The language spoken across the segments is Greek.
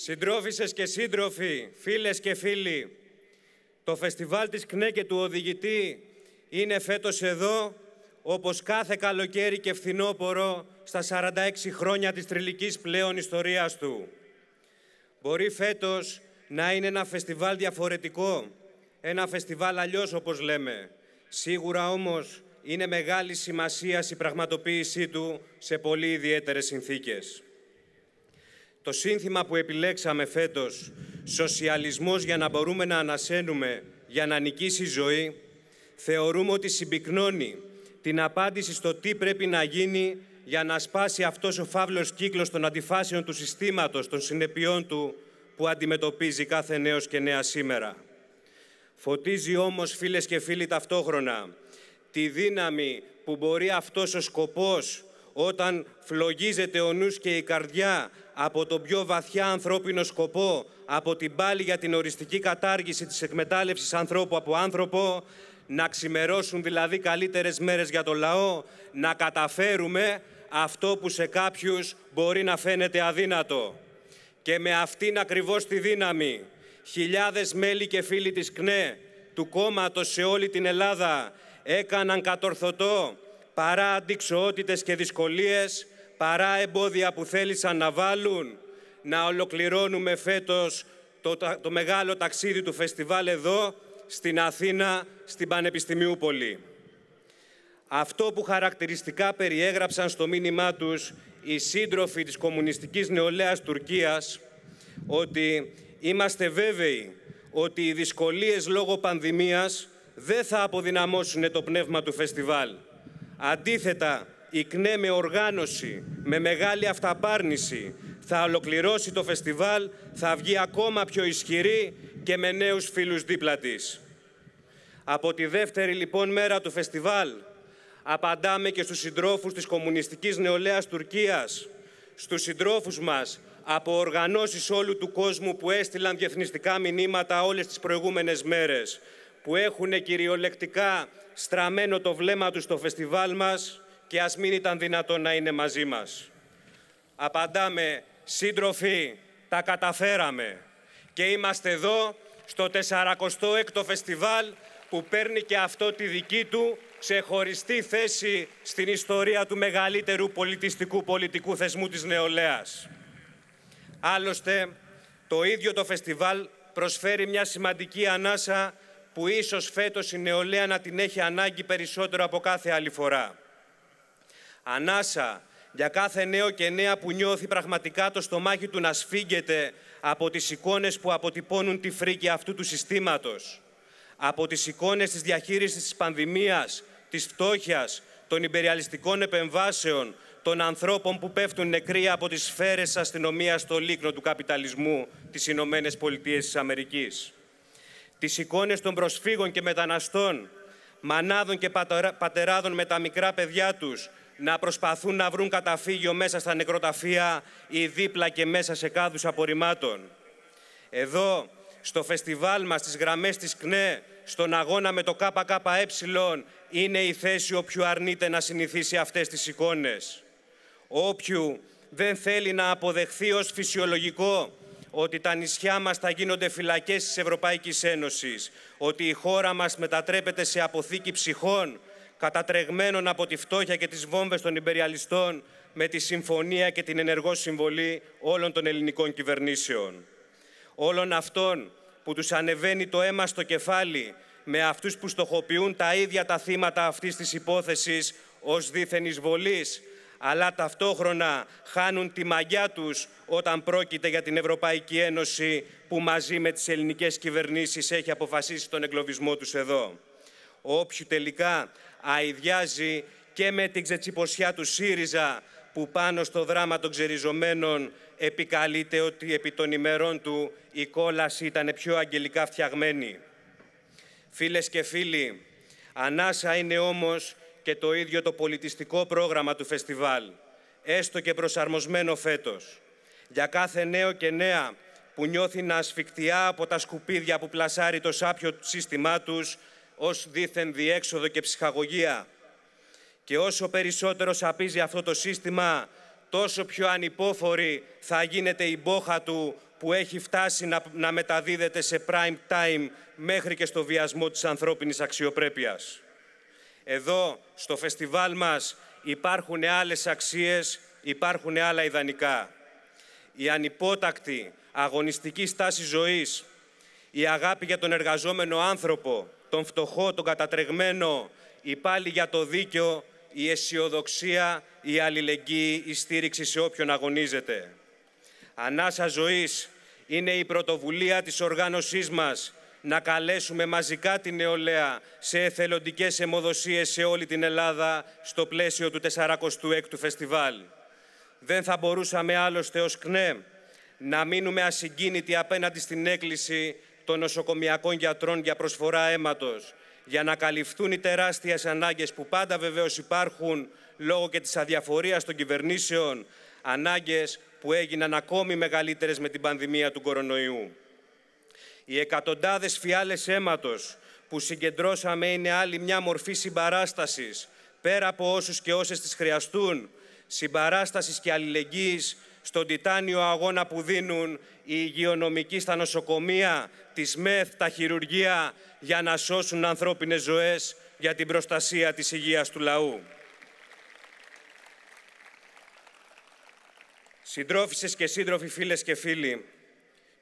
Συντρόφισσες και σύντροφοι, φίλες και φίλοι, το φεστιβάλ της ΚΝΕ και του Οδηγητή είναι φέτος εδώ, όπως κάθε καλοκαίρι και φθινόπορο, στα 46 χρόνια της τριλικής πλέον ιστορίας του. Μπορεί φέτος να είναι ένα φεστιβάλ διαφορετικό, ένα φεστιβάλ αλλιώς όπως λέμε. Σίγουρα όμως είναι μεγάλη σημασία η πραγματοποίησή του σε πολύ ιδιαίτερες συνθήκες. Το σύνθημα που επιλέξαμε φέτος, «Σοσιαλισμός για να μπορούμε να ανασένουμε, για να νικήσει η ζωή», θεωρούμε ότι συμπυκνώνει την απάντηση στο τι πρέπει να γίνει για να σπάσει αυτός ο φαύλος κύκλος των αντιφάσεων του συστήματος, των συνεπειών του, που αντιμετωπίζει κάθε νέος και νέα σήμερα. Φωτίζει όμως, φίλες και φίλοι, ταυτόχρονα τη δύναμη που μπορεί αυτός ο σκοπός όταν φλογίζεται ο νους και η καρδιά από τον πιο βαθιά ανθρώπινο σκοπό, από την πάλη για την οριστική κατάργηση της εκμετάλλευσης ανθρώπου από άνθρωπο, να ξημερώσουν δηλαδή καλύτερες μέρες για το λαό, να καταφέρουμε αυτό που σε κάποιους μπορεί να φαίνεται αδύνατο. Και με αυτήν ακριβώς τη δύναμη, χιλιάδες μέλη και φίλοι της ΚΝΕ, του κόμματος σε όλη την Ελλάδα, έκαναν κατορθωτό παρά αντικσοότητες και δυσκολίες, παρά εμπόδια που θέλησαν να βάλουν, να ολοκληρώνουμε φέτος το, το μεγάλο ταξίδι του φεστιβάλ εδώ, στην Αθήνα, στην Πανεπιστημιούπολη. Αυτό που χαρακτηριστικά περιέγραψαν στο μήνυμά τους οι σύντροφοι της κομμουνιστικής νεολαίας Τουρκίας, ότι είμαστε βέβαιοι ότι οι δυσκολίες λόγω πανδημίας δεν θα αποδυναμώσουν το πνεύμα του φεστιβάλ. Αντίθετα, η ΚΝΕ με οργάνωση, με μεγάλη αυταπάρνηση, θα ολοκληρώσει το φεστιβάλ, θα βγει ακόμα πιο ισχυρή και με νέους φίλους δίπλα της. Από τη δεύτερη λοιπόν μέρα του φεστιβάλ, απαντάμε και στους συντρόφους της Κομμουνιστικής Νεολαίας Τουρκίας, στους συντρόφους μας από οργανώσεις όλου του κόσμου που έστειλαν διεθνιστικά μηνύματα όλες τις προηγούμενες μέρες, που έχουν κυριολεκτικά στραμμένο το βλέμμα του στο φεστιβάλ μας και ας μην ήταν δυνατόν να είναι μαζί μας. Απαντάμε, σύντροφοι, τα καταφέραμε και είμαστε εδώ στο 46ο φεστιβάλ που παίρνει και αυτό τη δική του ξεχωριστή θέση στην ιστορία του μεγαλύτερου πολιτιστικού πολιτικού θεσμού της νεολαίας. Άλλωστε, το ίδιο το φεστιβάλ προσφέρει μια σημαντική ανάσα που ίσως φέτος η νεολαία να την έχει ανάγκη περισσότερο από κάθε άλλη φορά. Ανάσα για κάθε νέο και νέα που νιώθει πραγματικά το στομάχι του να σφίγγεται από τις εικόνες που αποτυπώνουν τη φρίκη αυτού του συστήματος. Από τις εικόνες της διαχείρισης της πανδημίας, της φτώχειας, των υπεριαλιστικών επεμβάσεων, των ανθρώπων που πέφτουν νεκροί από τις σφαίρες αστυνομίας στο λίκνο του καπιταλισμού της Ηνωμένες Πολιτείες της Αμερικής τις εικόνες των προσφύγων και μεταναστών, μανάδων και πατεράδων με τα μικρά παιδιά τους, να προσπαθούν να βρουν καταφύγιο μέσα στα νεκροταφεία ή δίπλα και μέσα σε κάδους απορριμμάτων. Εδώ, στο φεστιβάλ μας, στις γραμμές της ΚΝΕ, στον αγώνα με το ΚΚΕ, είναι η θέση όποιου αρνείται να συνηθίσει αυτές τις εικόνες. Όποιου δεν θέλει να αποδεχθεί ως φυσιολογικό ότι τα νησιά μας θα γίνονται φυλακές της Ευρωπαϊκής Ένωσης, ότι η χώρα μας μετατρέπεται σε αποθήκη ψυχών, κατατρεγμένων από τη φτώχεια και τις βόμβες των υπεριαλιστών, με τη συμφωνία και την ενεργό συμβολή όλων των ελληνικών κυβερνήσεων. Όλων αυτών που τους ανεβαίνει το αίμα στο κεφάλι με αυτούς που στοχοποιούν τα ίδια τα θύματα αυτής της υπόθεσης ως δίθεν εισβολής, αλλά ταυτόχρονα χάνουν τη μαγιά τους όταν πρόκειται για την Ευρωπαϊκή Ένωση που μαζί με τις ελληνικές κυβερνήσεις έχει αποφασίσει τον εγκλωβισμό τους εδώ. Όποιου τελικά αειδιάζει και με την ξετσιποσιά του ΣΥΡΙΖΑ που πάνω στο δράμα των ξεριζωμένων επικαλείται ότι επί των ημερών του η κόλαση ήταν πιο αγγελικά φτιαγμένη. Φίλες και φίλοι, ανάσα είναι όμως και το ίδιο το πολιτιστικό πρόγραμμα του φεστιβάλ, έστω και προσαρμοσμένο φέτος. Για κάθε νέο και νέα που νιώθει να ασφικτιά από τα σκουπίδια που πλασάρει το σάπιο σύστημά τους ως δίθεν διέξοδο και ψυχαγωγία. Και όσο περισσότερο σαπίζει αυτό το σύστημα, τόσο πιο ανυπόφορη θα γίνεται η μπόχα του που έχει φτάσει να, να μεταδίδεται σε prime time μέχρι και στο βιασμό της ανθρώπινης αξιοπρέπειας. Εδώ, στο φεστιβάλ μας, υπάρχουν άλλες αξίες, υπάρχουν άλλα ιδανικά. Η ανυπότακτη αγωνιστική στάση ζωής, η αγάπη για τον εργαζόμενο άνθρωπο, τον φτωχό, τον κατατρεγμένο, η πάλη για το δίκαιο, η αισιοδοξία, η αλληλεγγύη, η στήριξη σε όποιον αγωνίζεται. Ανάσα ζωής είναι η πρωτοβουλία της οργάνωσής μας να καλέσουμε μαζικά την νεολαία σε εθελοντικές αιμοδοσίες σε όλη την Ελλάδα στο πλαίσιο του 46ου Φεστιβάλ. Δεν θα μπορούσαμε άλλωστε ως ΚΝΕ να μείνουμε ασυγκίνητοι απέναντι στην έκκληση των νοσοκομιακών γιατρών για προσφορά αίματος, για να καλυφθούν οι τεράστιες ανάγκες που πάντα βεβαίως υπάρχουν λόγω και της αδιαφορίας των κυβερνήσεων, ανάγκες που έγιναν ακόμη μεγαλύτερες με την πανδημία του κορονοϊού. Οι εκατοντάδες φιάλες αίματος που συγκεντρώσαμε είναι άλλη μια μορφή συμπαράστασης, πέρα από όσους και όσες τις χρειαστούν, συμπαράστασης και αλληλεγγύης στον τιτάνιο αγώνα που δίνουν οι υγειονομικοί στα νοσοκομεία, τις ΜΕΘ, τα χειρουργεία, για να σώσουν ανθρώπινες ζωές για την προστασία της υγείας του λαού. Συντρόφισσες και σύντροφοι φίλες και φίλοι,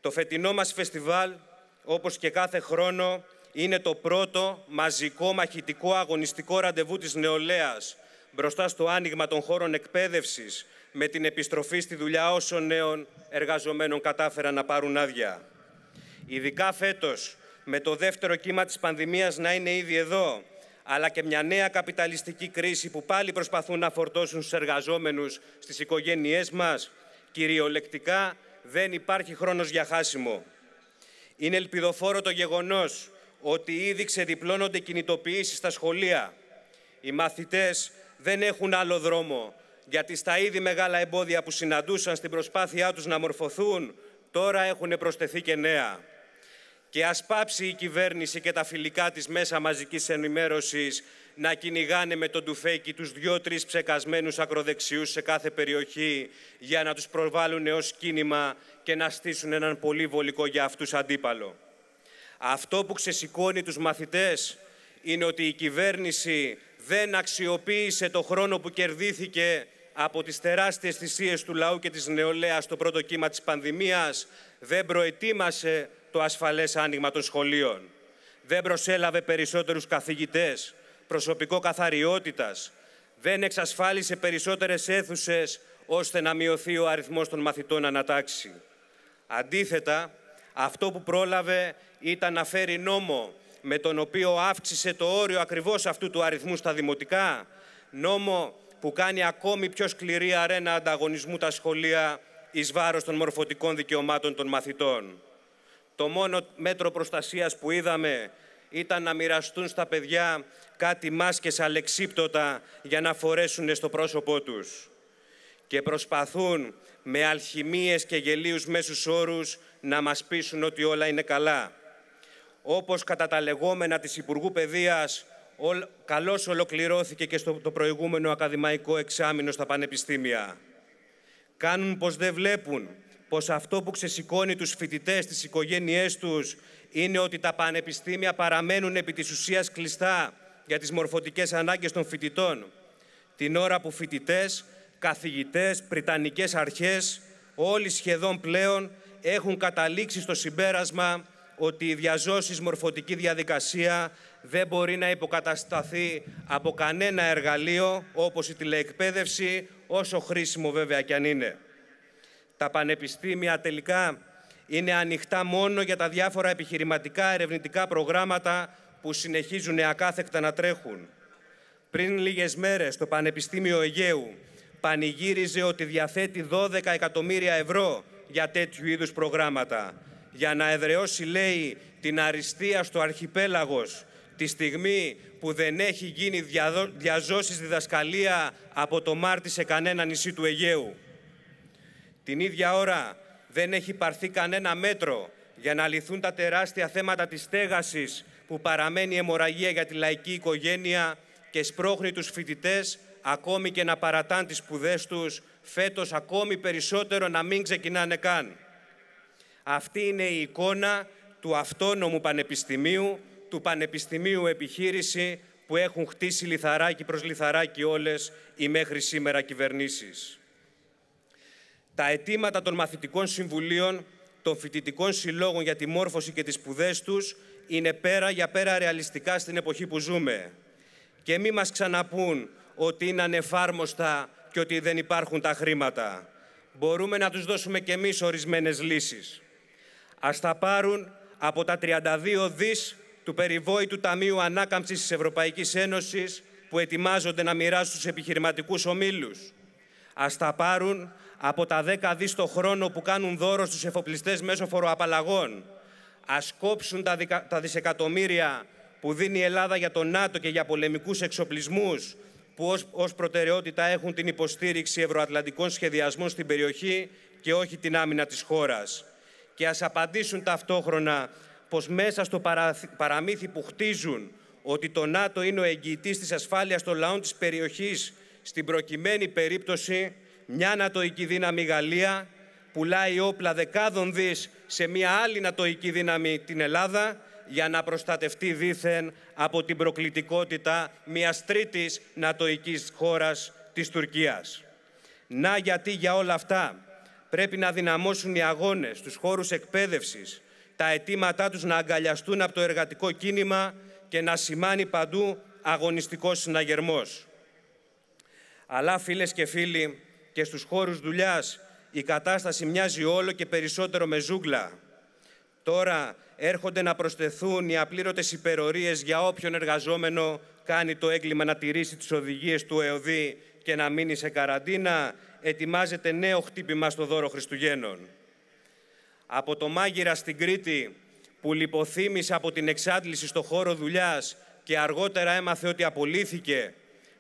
το φετινό μας φεστιβάλ όπως και κάθε χρόνο, είναι το πρώτο μαζικό μαχητικό αγωνιστικό ραντεβού της νεολαίας μπροστά στο άνοιγμα των χώρων εκπαίδευσης με την επιστροφή στη δουλειά όσων νέων εργαζομένων κατάφεραν να πάρουν άδεια. Ειδικά φέτος, με το δεύτερο κύμα της πανδημίας να είναι ήδη εδώ, αλλά και μια νέα καπιταλιστική κρίση που πάλι προσπαθούν να φορτώσουν στους εργαζόμενους, στις οικογένειές μας, κυριολεκτικά δεν υπάρχει χρόνος για χάσιμο. Είναι ελπιδοφόρο το γεγονός ότι ήδη ξεδιπλώνονται κινητοποιήσεις στα σχολεία. Οι μαθητές δεν έχουν άλλο δρόμο, γιατί στα ήδη μεγάλα εμπόδια που συναντούσαν στην προσπάθειά τους να μορφωθούν, τώρα έχουν προσθεθεί και νέα. Και ας πάψει η κυβέρνηση και τα φιλικά της μέσα μαζικής ενημέρωσης να κυνηγάνε με τον τουφέκι τους δυο-τρεις ψεκασμένους ακροδεξιούς σε κάθε περιοχή για να τους προβάλλουν ως κίνημα και να στήσουν έναν πολύ βολικό για αυτούς αντίπαλο. Αυτό που ξεσηκώνει τους μαθητές είναι ότι η κυβέρνηση δεν αξιοποίησε το χρόνο που κερδίθηκε από τις τεράστιες θυσίες του λαού και της νεολαίας στο πρώτο κύμα της πανδημίας, δεν προετοίμασε το ασφαλές άνοιγμα των σχολείων. Δεν προσέλαβε περισσότερους καθηγητές, προσωπικό καθαριότητας. Δεν εξασφάλισε περισσότερες αίθουσες ώστε να μειωθεί ο αριθμός των μαθητών ανατάξει. Αντίθετα, αυτό που πρόλαβε ήταν να φέρει νόμο με τον οποίο αύξησε το όριο ακριβώς αυτού του αριθμού στα δημοτικά, νόμο που κάνει ακόμη πιο σκληρή αρένα ανταγωνισμού τα σχολεία εις βάρος των μορφωτικών δικαιωμάτων των μαθητών. Το μόνο μέτρο προστασίας που είδαμε ήταν να μοιραστούν στα παιδιά κάτι μάσκες αλεξίπτωτα για να φορέσουν στο πρόσωπό τους και προσπαθούν με αλχημίες και γελίους μέσους όρους να μας πείσουν ότι όλα είναι καλά. Όπως κατά τα λεγόμενα της Υπουργού Παιδείας, καλώς ολοκληρώθηκε και στο το προηγούμενο ακαδημαϊκό εξάμεινο στα πανεπιστήμια. Κάνουν πως δεν βλέπουν πως αυτό που ξεσηκώνει τους φοιτητές, τις οικογένειές τους, είναι ότι τα πανεπιστήμια παραμένουν επί της ουσίας κλειστά για τις μορφωτικές ανάγκες των φοιτητών, την ώρα που φοιτητές καθηγητές, πριτανικές αρχές, όλοι σχεδόν πλέον έχουν καταλήξει στο συμπέρασμα ότι η διαζώσης μορφωτική διαδικασία δεν μπορεί να υποκατασταθεί από κανένα εργαλείο όπως η τηλεεκπαίδευση, όσο χρήσιμο βέβαια κι αν είναι. Τα πανεπιστήμια τελικά είναι ανοιχτά μόνο για τα διάφορα επιχειρηματικά ερευνητικά προγράμματα που συνεχίζουν ακάθεκτα να τρέχουν. Πριν λίγες μέρες, το Πανεπιστήμιο Αιγαίου πανηγύριζε ότι διαθέτει 12 εκατομμύρια ευρώ για τέτοιου είδους προγράμματα, για να εδραιώσει, λέει, την αριστεία στο αρχιπέλαγος, τη στιγμή που δεν έχει γίνει διαζώσεις διδασκαλία από το Μάρτι σε κανένα νησί του Αιγαίου. Την ίδια ώρα δεν έχει πάρθει κανένα μέτρο για να λυθούν τα τεράστια θέματα της στέγασης που παραμένει αιμορραγία για τη λαϊκή οικογένεια και σπρώχνει τους φοιτητές ακόμη και να παρατάν τις σπουδές τους, φέτος ακόμη περισσότερο να μην ξεκινάνε καν. Αυτή είναι η εικόνα του αυτόνομου πανεπιστημίου, του πανεπιστημίου επιχείρηση που έχουν χτίσει λιθαράκι προς λιθαράκι όλες οι μέχρι σήμερα κυβερνήσεις. Τα αιτήματα των μαθητικών συμβουλίων, των φοιτητικών συλλόγων για τη μόρφωση και τις σπουδές τους είναι πέρα για πέρα ρεαλιστικά στην εποχή που ζούμε. Και μη μας ξαναπούν ότι είναι ανεφάρμοστα και ότι δεν υπάρχουν τα χρήματα. Μπορούμε να τους δώσουμε και εμείς ορισμένες λύσεις. Ας τα πάρουν από τα 32 δις του περιβόητου Ταμείου Ανάκαμψης της Ευρωπαϊκής Ένωσης που ετοιμάζονται να μοιράσουν στους επιχειρηματικούς ομίλους. Ας τα πάρουν από τα 10 δις το χρόνο που κάνουν δώρο στους εφοπλιστές μέσω φοροαπαλλαγών. Ας κόψουν τα, τα δισεκατομμύρια που δίνει η Ελλάδα για τον ΝΑΤΟ και για πολεμικούς εξοπλισμούς που ως, προτεραιότητα έχουν την υποστήριξη ευρωατλαντικών σχεδιασμών στην περιοχή και όχι την άμυνα της χώρας. Και ας απαντήσουν ταυτόχρονα πως μέσα στο παραμύθι που χτίζουν ότι το ΝΑΤΟ είναι ο εγγυητής της ασφάλειας των λαών της περιοχής στην προκειμένη περίπτωση μια νατοϊκή δύναμη Γαλλία πουλάει όπλα δεκάδων δις σε μια άλλη νατοϊκή δύναμη την Ελλάδα για να προστατευτεί δήθεν από την προκλητικότητα μιας τρίτης νατοικής χώρας της Τουρκίας. Να γιατί για όλα αυτά πρέπει να δυναμώσουν οι αγώνες τους χώρους εκπαίδευσης, τα αιτήματά τους να αγκαλιαστούν από το εργατικό κίνημα και να σημάνει παντού αγωνιστικός συναγερμός. Αλλά φίλες και φίλοι, και στους χώρους δουλειάς η κατάσταση μοιάζει όλο και περισσότερο με ζούγκλα. Τώρα έρχονται να προσθεθούν οι απλήρωτες υπερορίες για όποιον εργαζόμενο κάνει το έγκλημα να τηρήσει τις οδηγίες του ΕΟΔΗ και να μείνει σε καραντίνα, ετοιμάζεται νέο χτύπημα στο δώρο Χριστουγέννων. Από το μάγειρα στην Κρήτη, που λιποθύμησε από την εξάντληση στο χώρο δουλειάς και αργότερα έμαθε ότι απολύθηκε,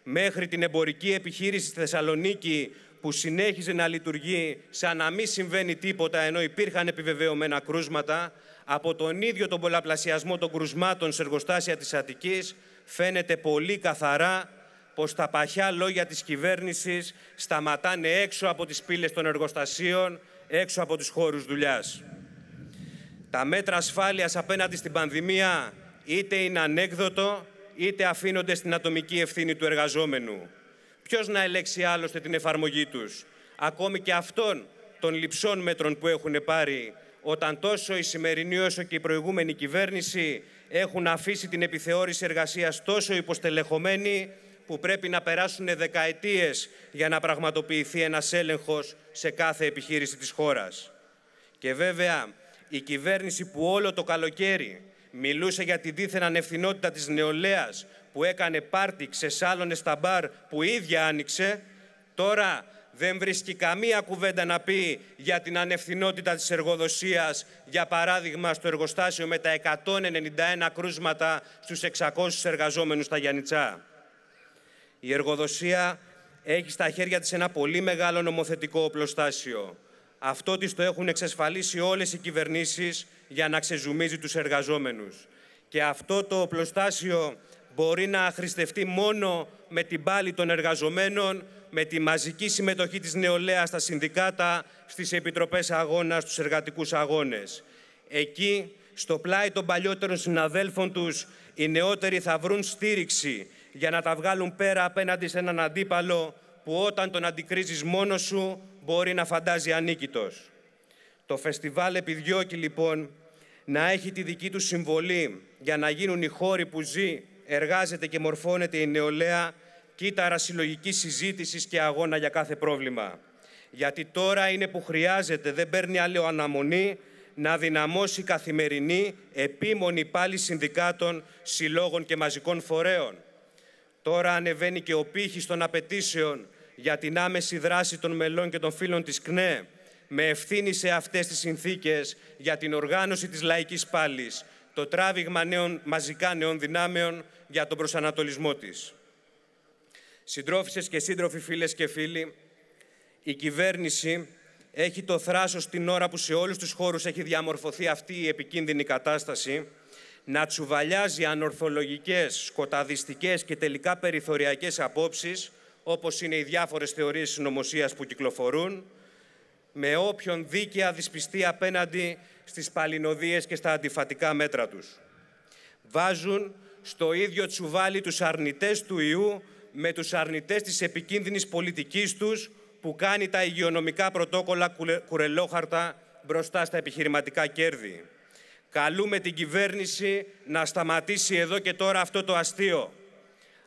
μέχρι την εμπορική επιχείρηση στη Θεσσαλονίκη, που συνέχιζε να λειτουργεί σαν να μην συμβαίνει τίποτα, ενώ υπήρχαν επιβεβαιωμένα κρούσματα, από τον ίδιο τον πολλαπλασιασμό των κρουσμάτων σε εργοστάσια της Αττικής, φαίνεται πολύ καθαρά πως τα παχιά λόγια της κυβέρνησης σταματάνε έξω από τις πύλες των εργοστασίων, έξω από τους χώρους δουλειάς. Τα μέτρα ασφάλειας απέναντι στην πανδημία είτε είναι ανέκδοτο, είτε αφήνονται στην ατομική ευθύνη του εργαζόμενου. Ποιος να ελέξει άλλωστε την εφαρμογή τους, ακόμη και αυτών των λειψών μέτρων που έχουν πάρει όταν τόσο η σημερινή όσο και η προηγούμενη κυβέρνηση έχουν αφήσει την επιθεώρηση εργασίας τόσο υποστελεχωμένη που πρέπει να περάσουν δεκαετίες για να πραγματοποιηθεί ένας έλεγχος σε κάθε επιχείρηση της χώρας. Και βέβαια, η κυβέρνηση που όλο το καλοκαίρι μιλούσε για τη δίθεν ανευθυνότητα της νεολαίας που έκανε πάρτι ξεσάλωνε στα μπαρ που ίδια άνοιξε, τώρα δεν βρίσκει καμία κουβέντα να πει για την ανευθυνότητα της εργοδοσίας, για παράδειγμα στο εργοστάσιο με τα 191 κρούσματα στους 600 εργαζόμενους στα Γιάννητσά. Η εργοδοσία έχει στα χέρια της ένα πολύ μεγάλο νομοθετικό οπλοστάσιο. Αυτό της το έχουν εξασφαλίσει όλες οι κυβερνήσεις για να ξεζουμίζει τους εργαζόμενους. Και αυτό το οπλοστάσιο μπορεί να χρηστευτεί μόνο με την πάλη των εργαζομένων με τη μαζική συμμετοχή της νεολαίας στα συνδικάτα, στις επιτροπές αγώνας, στους εργατικούς αγώνες. Εκεί, στο πλάι των παλιότερων συναδέλφων τους, οι νεότεροι θα βρουν στήριξη για να τα βγάλουν πέρα απέναντι σε έναν αντίπαλο που όταν τον αντικρίζεις μόνος σου μπορεί να φαντάζει ανίκητος. Το φεστιβάλ επιδιώκει λοιπόν να έχει τη δική του συμβολή για να γίνουν οι χώροι που ζει, εργάζεται και μορφώνεται η νεολαία κύτταρα συλλογικής συζήτησης και αγώνα για κάθε πρόβλημα. Γιατί τώρα είναι που χρειάζεται, δεν παίρνει άλλο αναμονή, να δυναμώσει καθημερινή επίμονη πάλι συνδικάτων, συλλόγων και μαζικών φορέων. Τώρα ανεβαίνει και ο πύχης των απαιτήσεων για την άμεση δράση των μελών και των φίλων της ΚΝΕ, με ευθύνη σε αυτές τις συνθήκες για την οργάνωση της λαϊκής πάλης, το τράβηγμα νέων, μαζικά νέων δυνάμεων για τον προσανατολισμό της. Συντρόφισσες και σύντροφοι φίλες και φίλοι, η κυβέρνηση έχει το θράσος την ώρα που σε όλους τους χώρους έχει διαμορφωθεί αυτή η επικίνδυνη κατάσταση, να τσουβαλιάζει ανορθολογικές, σκοταδιστικές και τελικά περιθωριακές απόψεις, όπως είναι οι διάφορες θεωρίες συνωμοσίας που κυκλοφορούν, με όποιον δίκαια δυσπιστεί απέναντι στις παλινοδίες και στα αντιφατικά μέτρα τους. Βάζουν στο ίδιο τσουβάλι τους αρνητές του ιού με τους αρνητές της επικίνδυνης πολιτικής τους που κάνει τα υγειονομικά πρωτόκολλα κουρελόχαρτα μπροστά στα επιχειρηματικά κέρδη. Καλούμε την κυβέρνηση να σταματήσει εδώ και τώρα αυτό το αστείο.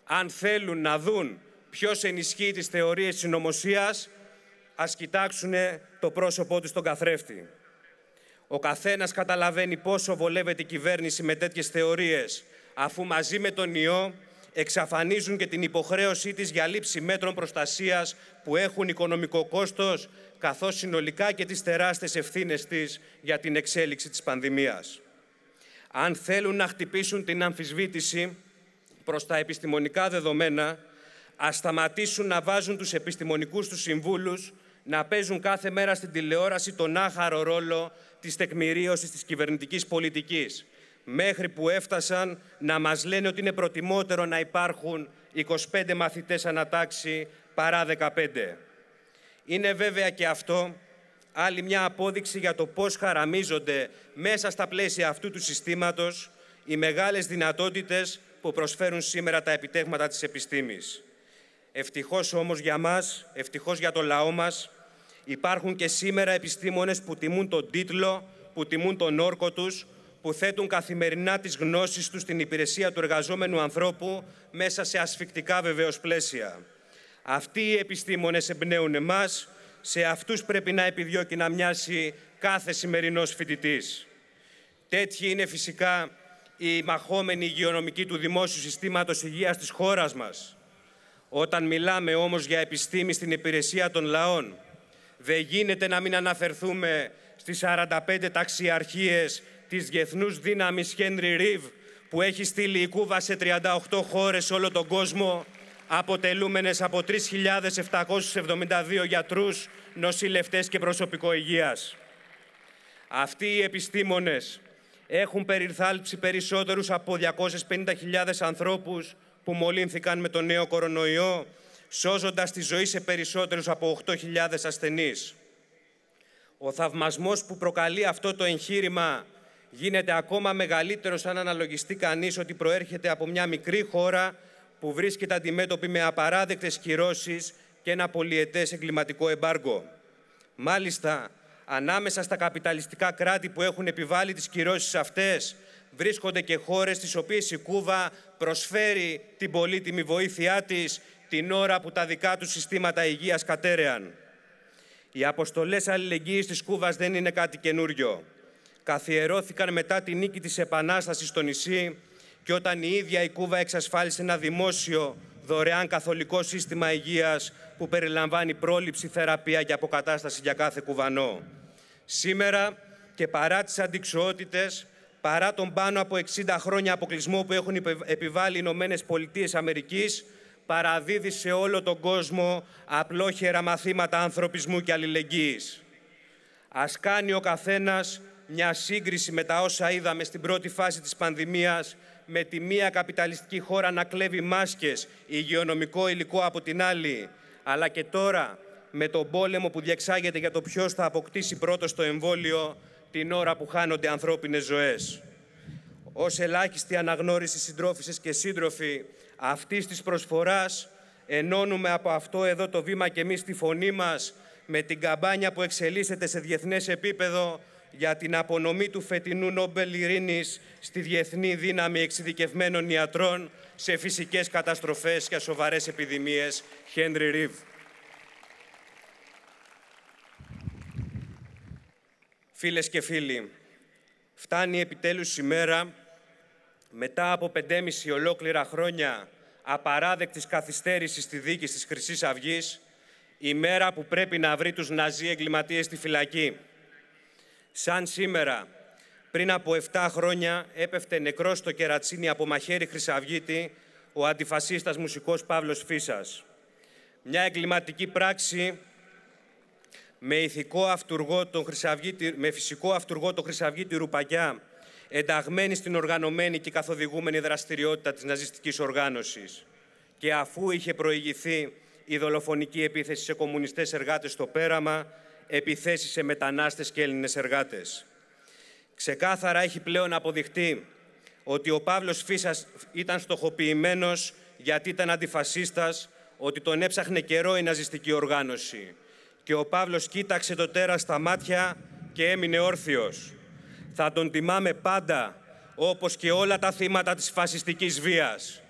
Αν θέλουν να δουν ποιος ενισχύει τις θεωρίες συνωμοσία, ας κοιτάξουν το πρόσωπό τους στον καθρέφτη. Ο καθένας καταλαβαίνει πόσο βολεύεται η κυβέρνηση με τέτοιες θεωρίες, αφού μαζί με τον ιό εξαφανίζουν και την υποχρέωσή της για λήψη μέτρων προστασίας που έχουν οικονομικό κόστος, καθώς συνολικά και τις τεράστιες ευθύνες της για την εξέλιξη της πανδημίας. Αν θέλουν να χτυπήσουν την αμφισβήτηση προς τα επιστημονικά δεδομένα, ας σταματήσουν να βάζουν τους επιστημονικούς τους συμβούλους να παίζουν κάθε μέρα στην τηλεόραση τον άχαρο ρόλο της τεκμηρίωσης της κυβερνητικής πολιτικής μέχρι που έφτασαν να μας λένε ότι είναι προτιμότερο να υπάρχουν 25 μαθητές ανατάξει παρά 15. Είναι βέβαια και αυτό άλλη μια απόδειξη για το πώς χαραμίζονται μέσα στα πλαίσια αυτού του συστήματος οι μεγάλες δυνατότητες που προσφέρουν σήμερα τα επιτέχματα της επιστήμης. Ευτυχώς όμως για μας, ευτυχώς για το λαό μας, υπάρχουν και σήμερα επιστήμονες που τιμούν τον τίτλο, που τιμούν τον όρκο τους, που θέτουν καθημερινά τις γνώσεις τους στην υπηρεσία του εργαζόμενου ανθρώπου μέσα σε ασφικτικά βεβαίως πλαίσια. Αυτοί οι επιστήμονες εμπνέουν εμάς, σε αυτούς πρέπει να επιδιώκει να μοιάσει κάθε σημερινός φοιτητής. Τέτοιοι είναι φυσικά οι μαχόμενοι υγειονομικοί του δημόσιου συστήματος υγείας της χώρας μας. Όταν μιλάμε όμως για επιστήμη στην υπηρεσία των λαών, δεν γίνεται να μην αναφερθούμε στις 45 ταξιαρχίες της Διεθνούς Δύναμης Χένρι Ρίβ που έχει στείλει η Κούβα σε 38 χώρες όλο τον κόσμο αποτελούμενες από 3.772 γιατρούς, νοσηλευτές και προσωπικό υγείας. Αυτοί οι επιστήμονες έχουν περιθάλψει περισσότερους από 250.000 ανθρώπους που μολύνθηκαν με το νέο κορονοϊό, σώζοντας τη ζωή σε περισσότερους από 8.000 ασθενείς. Ο θαυμασμός που προκαλεί αυτό το εγχείρημα γίνεται ακόμα μεγαλύτερος αν αναλογιστεί κανείς ότι προέρχεται από μια μικρή χώρα που βρίσκεται αντιμέτωπη με απαράδεκτες κυρώσεις και ένα πολυετές εγκληματικό εμπάργκο. Μάλιστα, ανάμεσα στα καπιταλιστικά κράτη που έχουν επιβάλει τις κυρώσεις αυτές, βρίσκονται και χώρες στις οποίες η Κούβα προσφέρει την πολύτιμη βοήθειά της την ώρα που τα δικά τους συστήματα υγείας κατέρεαν. Οι αποστολές αλληλεγγύης της Κούβας δεν είναι κάτι καινούριο καθιερώθηκαν μετά την νίκη της Επανάστασης στο νησί και όταν η ίδια η Κούβα εξασφάλισε ένα δημόσιο δωρεάν καθολικό σύστημα υγείας που περιλαμβάνει πρόληψη, θεραπεία και αποκατάσταση για κάθε κουβανό. Σήμερα και παρά τις αντικσοότητες, παρά τον πάνω από 60 χρόνια αποκλεισμό που έχουν επιβάλει οι Ηνωμένες Πολιτείες Αμερικής, παραδίδει σε όλο τον κόσμο απλόχερα μαθήματα ανθρωπισμού και αλληλεγγύης. Ας κάνει ο καθένας μια σύγκριση με τα όσα είδαμε στην πρώτη φάση της πανδημίας, με τη μία καπιταλιστική χώρα να κλέβει μάσκες, υγειονομικό υλικό από την άλλη, αλλά και τώρα με τον πόλεμο που διεξάγεται για το ποιος θα αποκτήσει πρώτο το εμβόλιο την ώρα που χάνονται ανθρώπινες ζωές. Ως ελάχιστη αναγνώριση συντρόφισσες και σύντροφοι αυτής της προσφοράς, ενώνουμε από αυτό εδώ το βήμα και εμείς τη φωνή μας με την καμπάνια που εξελίσσεται σε διεθνές επίπεδο για την απονομή του φετινού Νόμπελ Ειρήνης στη Διεθνή Δύναμη Εξειδικευμένων Ιατρών σε φυσικές καταστροφές και σοβαρές επιδημίες, Χένρι Ρίβ. Φίλες και φίλοι, φτάνει επιτέλους η μέρα, μετά από 5,5 ολόκληρα χρόνια απαράδεκτης καθυστέρησης τη δίκη της χρυσής Αυγής, η μέρα που πρέπει να βρει τους ναζί εγκληματίες στη φυλακή. Σαν σήμερα, πριν από 7 χρόνια, έπεφτε νεκρός στο κερατσίνι από μαχαίρι χρυσαυγίτη ο αντιφασίστας μουσικός Παύλος Φίσας. Μια εγκληματική πράξη με, ηθικό αυτουργό τον με φυσικό αυτουργό τον χρυσαυγίτη Ρουπαγιά ενταγμένη στην οργανωμένη και καθοδηγούμενη δραστηριότητα της ναζιστικής οργάνωσης. Και αφού είχε προηγηθεί η δολοφονική επίθεση σε κομμουνιστές εργάτες στο Πέραμα, επιθέσεις σε μετανάστες και Έλληνες εργάτες. Ξεκάθαρα έχει πλέον αποδειχτεί ότι ο Παύλος Φίσας ήταν στοχοποιημένος γιατί ήταν αντιφασίστας, ότι τον έψαχνε καιρό η ναζιστική οργάνωση. Και ο Παύλος κοίταξε το τέρας στα μάτια και έμεινε όρθιος. Θα τον τιμάμε πάντα, όπως και όλα τα θύματα της φασιστικής βίας.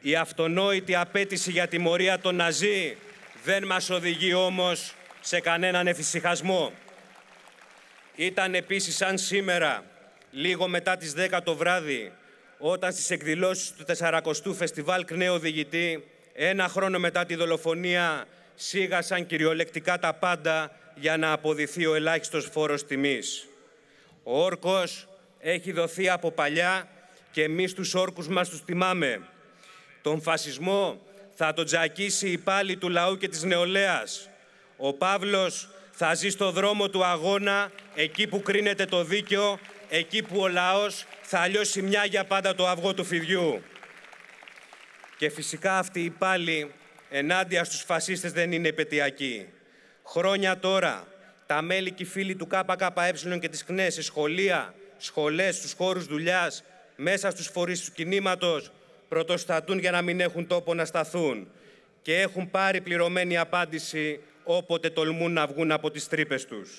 Η αυτονόητη απέτηση για τιμωρία των Ναζί δεν μας οδηγεί όμως σε κανέναν εφησυχασμό. Ήταν επίσης σαν σήμερα, λίγο μετά τις 10 το βράδυ, όταν στις εκδηλώσεις του 40ου Φεστιβάλ Κνέο Οδηγητή, ένα χρόνο μετά τη δολοφονία, σίγασαν κυριολεκτικά τα πάντα για να αποδηθεί ο ελάχιστος φόρος τιμής. Ο όρκος έχει δοθεί από παλιά και εμείς τους όρκους μας τους τιμάμε. Τον φασισμό θα τον τζακίσει η του λαού και της νεολαίας. Ο Παύλος θα ζει στο δρόμο του αγώνα, εκεί που κρίνεται το δίκαιο, εκεί που ο λαός θα αλλιώσει μια για πάντα το αυγό του φιδιού. Και φυσικά αυτή η πάλι ενάντια στους φασίστες δεν είναι επαιτειακή. Χρόνια τώρα, τα μέλη και φίλοι του ΚΚΕ και της ΚΝΕ σε σχολεία, σχολές, στους χώρους δουλειάς, μέσα στους φορείς του κινήματος, πρωτοστατούν για να μην έχουν τόπο να σταθούν και έχουν πάρει πληρωμένη απάντηση όποτε τολμούν να βγουν από τις τρύπες τους.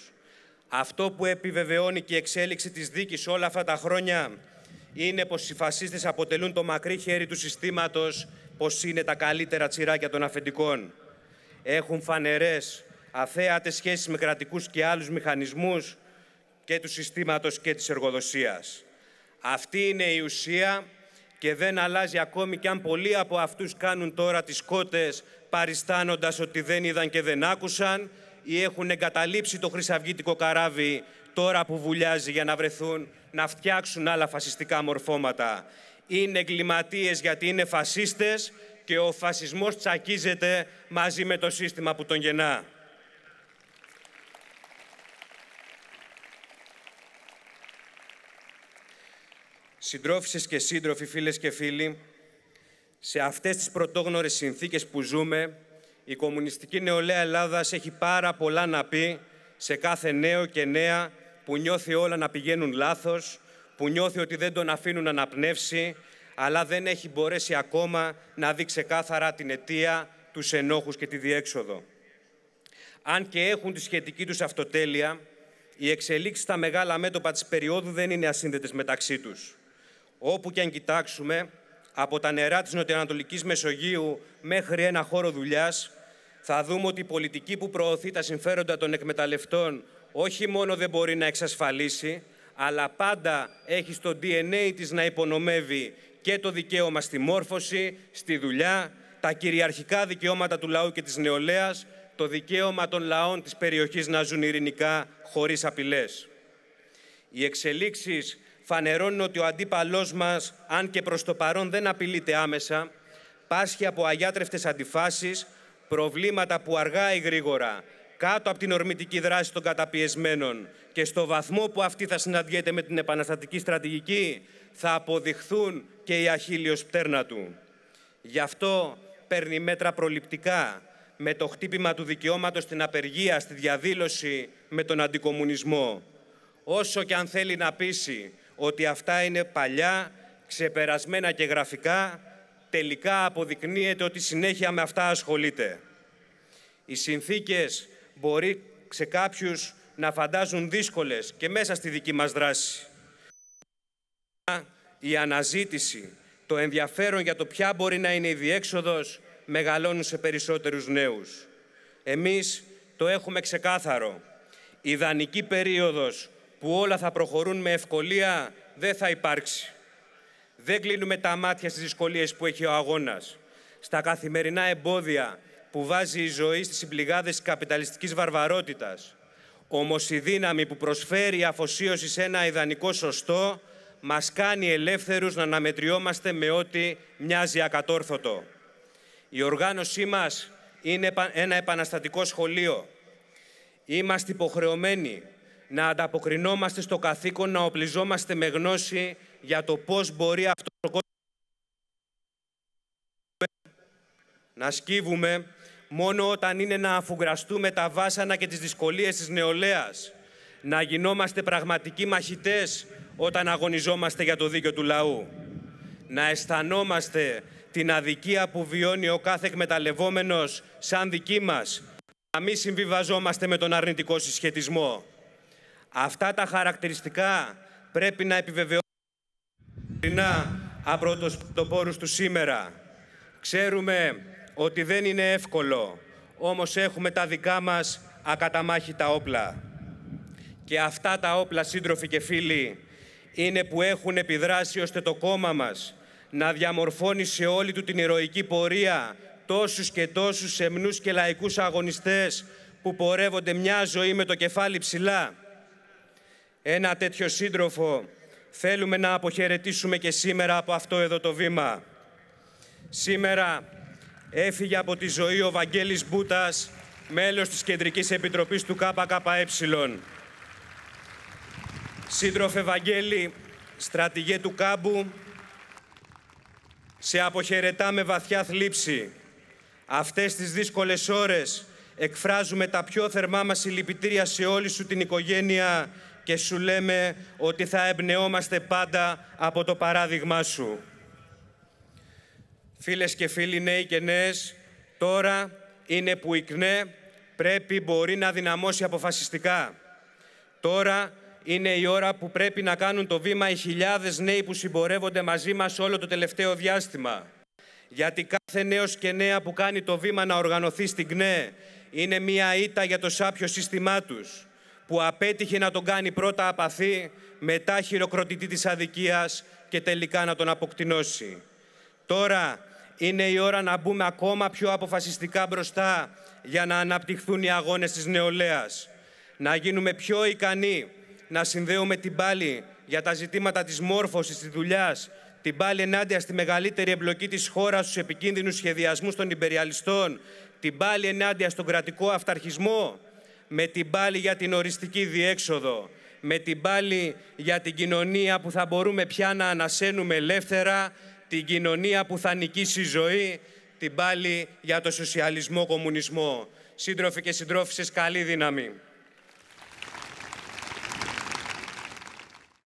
Αυτό που επιβεβαιώνει και η εξέλιξη της δίκης όλα αυτά τα χρόνια είναι πως οι φασίστες αποτελούν το μακρύ χέρι του συστήματος, πως είναι τα καλύτερα τσιράκια των αφεντικών. Έχουν φανερές, αθέατες σχέσεις με κρατικούς και άλλους μηχανισμούς και του συστήματος και της εργοδοσίας. Αυτή είναι η ουσία και δεν αλλάζει ακόμη κι αν πολλοί από αυτούς κάνουν τώρα τις κότες παριστάνοντας ότι δεν είδαν και δεν άκουσαν ή έχουν εγκαταλείψει το χρυσαυγίτικο καράβι τώρα που βουλιάζει για να βρεθούν να φτιάξουν άλλα φασιστικά μορφώματα. Είναι εγκληματίες γιατί είναι φασίστες και ο φασισμός τσακίζεται μαζί με το σύστημα που τον γεννά. Συντρόφισσες και σύντροφοι, φίλες και φίλοι, σε αυτές τις πρωτόγνωρες συνθήκες που ζούμε, η κομμουνιστική νεολαία Ελλάδας έχει πάρα πολλά να πει σε κάθε νέο και νέα που νιώθει όλα να πηγαίνουν λάθος, που νιώθει ότι δεν τον αφήνουν να αναπνεύσει, αλλά δεν έχει μπορέσει ακόμα να δει ξεκάθαρα την αιτία, τους ενόχους και τη διέξοδο. Αν και έχουν τη σχετική τους αυτοτέλεια, οι εξελίξεις στα μεγάλα μέτωπα της περίοδου δεν είναι ασύνδετες μεταξύ τους. Όπου και αν κοιτάξουμε, από τα νερά της Νοτιοανατολικής Μεσογείου μέχρι ένα χώρο δουλειάς, θα δούμε ότι η πολιτική που προωθεί τα συμφέροντα των εκμεταλλευτών όχι μόνο δεν μπορεί να εξασφαλίσει, αλλά πάντα έχει στο DNA της να υπονομεύει και το δικαίωμα στη μόρφωση, στη δουλειά, τα κυριαρχικά δικαιώματα του λαού και της νεολαίας, το δικαίωμα των λαών της περιοχής να ζουν ειρηνικά χωρίς απειλές. Οι εξελίξεις φανερώνουν ότι ο αντίπαλός μας, αν και προς το παρόν δεν απειλείται άμεσα, πάσχει από αγιάτρευτες αντιφάσεις, προβλήματα που αργά ή γρήγορα, κάτω από την ορμητική δράση των καταπιεσμένων και στο βαθμό που αυτή θα συναντιέται με την επαναστατική στρατηγική, θα αποδειχθούν και η αχίλιος πτέρνα του. Γι' αυτό παίρνει μέτρα προληπτικά, με το χτύπημα του δικαιώματος στην απεργία, στη διαδήλωση, με τον αντικομουνισμό. Όσο και αν θέλει να πείσει ότι αυτά είναι παλιά, ξεπερασμένα και γραφικά, τελικά αποδεικνύεται ότι συνέχεια με αυτά ασχολείται. Οι συνθήκες μπορεί σε κάποιους να φαντάζουν δύσκολες και μέσα στη δική μας δράση. Η αναζήτηση, το ενδιαφέρον για το ποια μπορεί να είναι η διέξοδος μεγαλώνουν σε περισσότερους νέους. Εμείς το έχουμε ξεκάθαρο. Η ιδανική περίοδος που όλα θα προχωρούν με ευκολία δεν θα υπάρξει. Δεν κλείνουμε τα μάτια στις δυσκολίες που έχει ο αγώνας, στα καθημερινά εμπόδια που βάζει η ζωή στις συμπληγάδες της καπιταλιστικής βαρβαρότητας. Όμως η δύναμη που προσφέρει η αφοσίωση σε ένα ιδανικό σωστό μας κάνει ελεύθερους να αναμετριόμαστε με ό,τι μοιάζει ακατόρθωτο. Η οργάνωσή μας είναι ένα επαναστατικό σχολείο. Είμαστε υποχρεωμένοι να ανταποκρινόμαστε στο καθήκον, να οπλιζόμαστε με γνώση για το πώς μπορεί αυτό κόσμο να σκύβουμε μόνο όταν είναι να αφουγκραστούμε τα βάσανα και τις δυσκολίες της νεολαίας, να γινόμαστε πραγματικοί μαχητές όταν αγωνιζόμαστε για το δίκαιο του λαού, να αισθανόμαστε την αδικία που βιώνει ο κάθε εκμεταλλευόμενος σαν δική μας, να μην συμβιβαζόμαστε με τον αρνητικό συσχετισμό. Αυτά τα χαρακτηριστικά πρέπει να επιβεβαιώσουν από το πόρους του σήμερα. Ξέρουμε ότι δεν είναι εύκολο, όμως έχουμε τα δικά μας ακαταμάχητα όπλα. Και αυτά τα όπλα, σύντροφοι και φίλοι, είναι που έχουν επιδράσει ώστε το κόμμα μας να διαμορφώνει σε όλη του την ηρωική πορεία τόσους και τόσους σεμνούς και λαϊκούς αγωνιστές που πορεύονται μια ζωή με το κεφάλι ψηλά ένα τέτοιο σύντροφο θέλουμε να αποχαιρετήσουμε και σήμερα από αυτό εδώ το βήμα. Σήμερα έφυγε από τη ζωή ο Βαγγέλης Μπούτας, μέλος της Κεντρικής Επιτροπής του ΚΚΕ. Σύντροφε Βαγγέλη, στρατηγέ του κάμπου, σε με βαθιά θλίψη. Αυτές τις δύσκολες ώρες εκφράζουμε τα πιο θερμά μας συλληπιτήρια σε όλη σου την οικογένεια και σου λέμε ότι θα εμπνεόμαστε πάντα από το παράδειγμά σου. Φίλες και φίλοι νέοι και νέες, τώρα είναι που η ΚΝΕ πρέπει μπορεί να δυναμώσει αποφασιστικά. Τώρα είναι η ώρα που πρέπει να κάνουν το βήμα οι χιλιάδες νέοι που συμπορεύονται μαζί μας όλο το τελευταίο διάστημα. Γιατί κάθε νέος και νέα που κάνει το βήμα να οργανωθεί στην ΚΝΕ είναι μία ήττα για το σάπιο σύστημά τους που απέτυχε να τον κάνει πρώτα απαθή, μετά χειροκροτητή της αδικίας και τελικά να τον αποκτηνώσει. Τώρα είναι η ώρα να μπούμε ακόμα πιο αποφασιστικά μπροστά για να αναπτυχθούν οι αγώνες της νεολαίας. Να γίνουμε πιο ικανοί να συνδέουμε την πάλη για τα ζητήματα της μόρφωσης, της δουλειάς, την πάλι ενάντια στη μεγαλύτερη εμπλοκή της χώρας στους επικίνδυνους σχεδιασμούς των υπεριαλιστών, την πάλι ενάντια στον κρατικό αυταρχισμό, με την πάλη για την οριστική διέξοδο, με την πάλη για την κοινωνία που θα μπορούμε πια να ανασένουμε ελεύθερα, την κοινωνία που θα νικήσει η ζωή, την πάλη για το σοσιαλισμό-κομμουνισμό. Σύντροφοι και συντρόφισσες, καλή δύναμη.